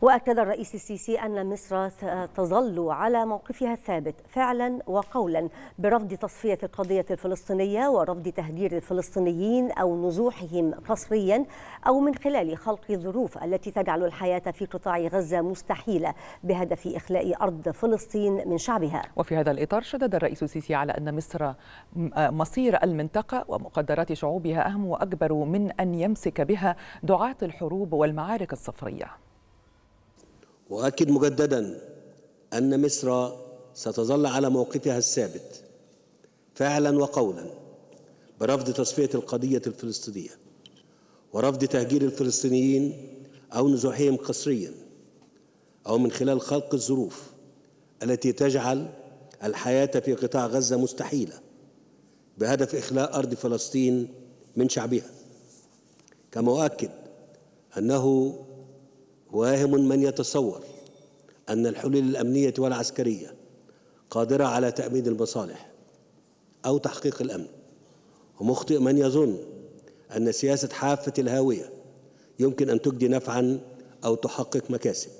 وأكد الرئيس السيسي أن مصر تظل على موقفها الثابت فعلا وقولا برفض تصفية القضية الفلسطينية ورفض تهجير الفلسطينيين أو نزوحهم قسريا أو من خلال خلق الظروف التي تجعل الحياة في قطاع غزة مستحيلة بهدف إخلاء أرض فلسطين من شعبها وفي هذا الإطار شدد الرئيس السيسي على أن مصر آه، مصير المنطقة ومقدرات شعوبها أهم وأكبر من أن يمسك بها دعاة الحروب والمعارك الصفرية واؤكد مجددا ان مصر ستظل على موقفها الثابت فعلا وقولا برفض تصفيه القضيه الفلسطينيه ورفض تهجير الفلسطينيين او نزوحهم قسريا او من خلال خلق الظروف التي تجعل الحياه في قطاع غزه مستحيله بهدف اخلاء ارض فلسطين من شعبها كما اؤكد انه واهم من يتصور أن الحلول الأمنية والعسكرية قادرة على تأمين المصالح أو تحقيق الأمن ومخطئ من يظن أن سياسة حافة الهاوية يمكن أن تجدي نفعا أو تحقق مكاسب